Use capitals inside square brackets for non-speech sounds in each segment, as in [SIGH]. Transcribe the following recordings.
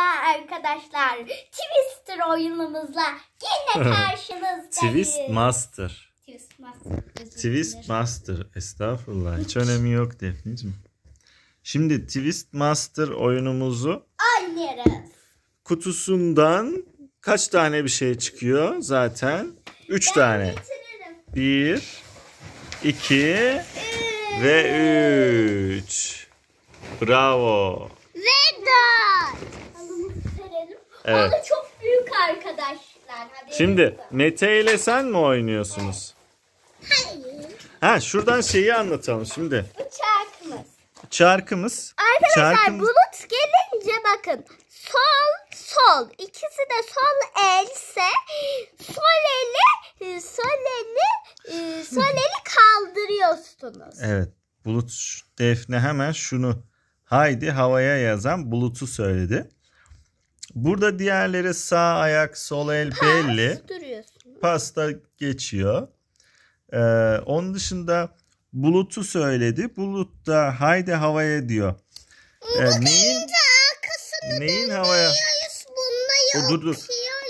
Merhaba arkadaşlar. Twister oyunumuzla yine [LAUGHS] karşınızdayız. Twist Master. Twist Master. Twist Master. Estağfurullah. Hiç önemi yok Defne'cim. Şimdi Twist Master oyunumuzu oynarız. Kutusundan kaç tane bir şey çıkıyor zaten? Üç ben tane. Getiririm. Bir, iki üç. ve üç. Bravo. Evet. Ama çok büyük arkadaşlar. Hadi Şimdi Mete ile sen mi oynuyorsunuz? Hayır. Ha şuradan şeyi anlatalım şimdi. Bu çarkımız. Çarkımız. Arkadaşlar çarkımız... bulut gelince bakın. Sol sol. İkisi de sol else sol eli e, sol eli e, sol eli kaldırıyorsunuz. Evet. Bulut Defne hemen şunu haydi havaya yazan bulutu söyledi. Burada diğerleri sağ ayak, sol el belli. Pasta geçiyor. Ee, onun dışında Bulut'u söyledi. Bulut da haydi havaya diyor. Ee, ee neyin neyin havaya? O, dur dur.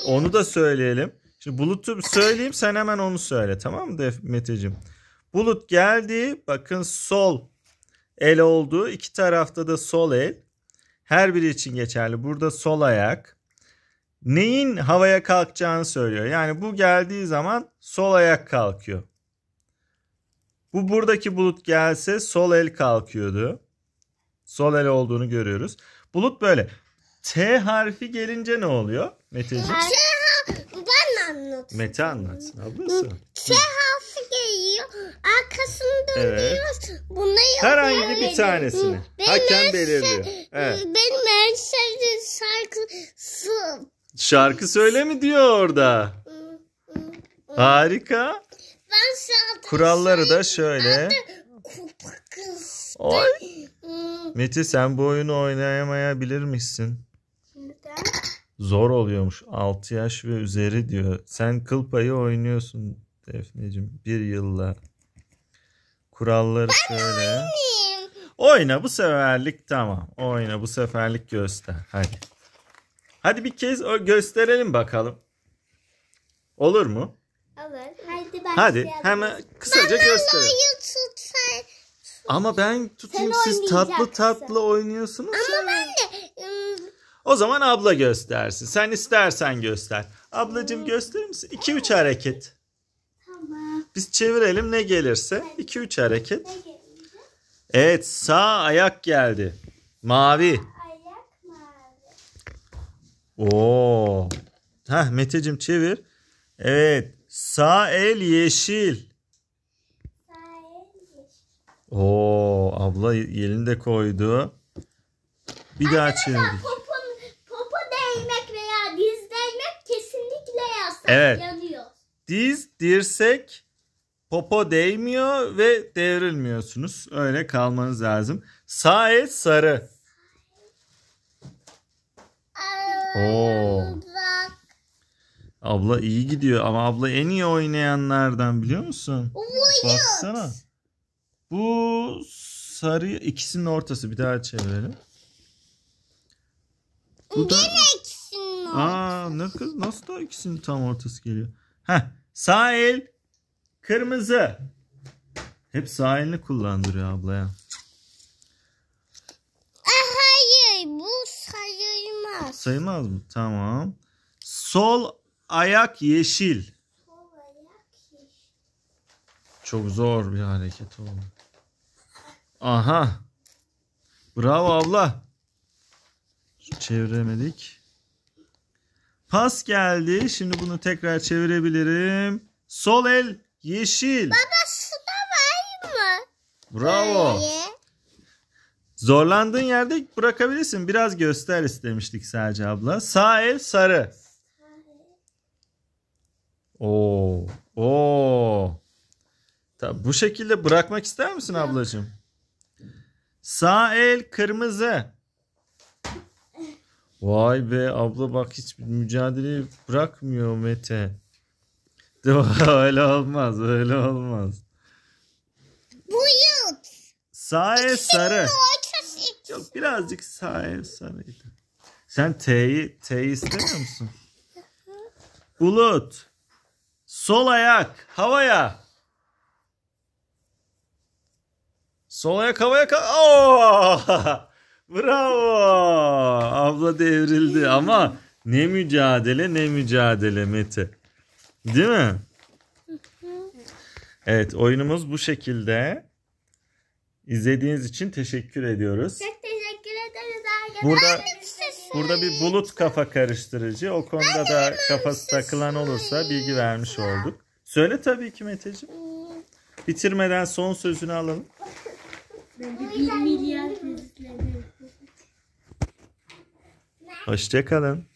Onu da söyleyelim. Şimdi Bulut'u söyleyeyim sen hemen onu söyle tamam mı Meteciğim? Bulut geldi. Bakın sol el oldu. İki tarafta da sol el. Her biri için geçerli. Burada sol ayak neyin havaya kalkacağını söylüyor. Yani bu geldiği zaman sol ayak kalkıyor. Bu buradaki bulut gelse sol el kalkıyordu. Sol el olduğunu görüyoruz. Bulut böyle. T harfi gelince ne oluyor Meteciğim? anlatsın. Mete anlatsın ablası. Şey harfi geliyor. Arkasını dönüyoruz. Evet. Bunu Herhangi bir tanesini. Benim Hakem şey- belirliyor. Evet. Benim en sevdiğim şarkısı. Şarkı söyle mi diyor orada? Harika. Ben şarkı Kuralları da şey- şöyle. Oy. Mete sen bu oyunu oynayamayabilir misin? zor oluyormuş. 6 yaş ve üzeri diyor. Sen kıl payı oynuyorsun Defneciğim bir yılla. Kuralları söyle. Oyna bu seferlik tamam. Oyna bu seferlik göster. Hadi. Hadi bir kez gösterelim bakalım. Olur mu? Olur. Hadi ben Hadi hemen kısaca ben gösterelim. Ben Ama ben tutayım siz tatlı tatlı oynuyorsunuz. Ama ya. ben de o zaman abla göstersin. Sen istersen göster. Ablacığım gösterir misin? 2-3 hareket. Tamam. Biz çevirelim ne gelirse. 2-3 hareket. Evet sağ ayak geldi. Mavi. Oo. Ha Meteciğim çevir. Evet. Sağ el yeşil. Oo abla elini de koydu. Bir daha çevir. Evet. Diz, dirsek, popo değmiyor ve devrilmiyorsunuz. Öyle kalmanız lazım. Sağ el sarı. Oo. Abla iyi gidiyor ama abla en iyi oynayanlardan biliyor musun? Uyut. Baksana. Bu sarı ikisinin ortası bir daha çevirelim. Bu da... Gene Aa ne kız nasıl da ikisinin tam ortası geliyor. Ha sahil kırmızı. Hep sahilini elini kullandırıyor ablaya. Hayır bu sayılmaz. Sayılmaz mı? Tamam. Sol ayak yeşil. Sol ayak yeşil. Çok zor bir hareket oldu. Aha. Bravo abla. Çeviremedik. Pas geldi. Şimdi bunu tekrar çevirebilirim. Sol el yeşil. Baba su da var mı? Bravo. Böyle. Zorlandığın yerde bırakabilirsin. Biraz göster istemiştik sadece abla. Sağ el sarı. Oo. Oo. Tabii bu şekilde bırakmak ister misin ablacığım? Sağ el kırmızı. Vay be abla bak hiç mücadele bırakmıyor Mete. [LAUGHS] öyle olmaz öyle olmaz. Bulut. Sae sarı. Yok birazcık sae sarıydı. Sen T'yi T istemiyor musun? Bulut. Sol ayak havaya. Sol ayak havaya. Ka- oh! [LAUGHS] Bravo. Abla devrildi ama ne mücadele ne mücadele Mete. Değil mi? [LAUGHS] Evet oyunumuz bu şekilde. İzlediğiniz için teşekkür ediyoruz. Çok teşekkür ederiz arkadaşlar. Burada şey burada bir bulut kafa karıştırıcı. O konuda da şey kafası takılan olursa bilgi vermiş olduk. Söyle tabii ki Meteciğim. Hmm. Bitirmeden son sözünü alalım. [LAUGHS] Bir milyar Hoşçakalın.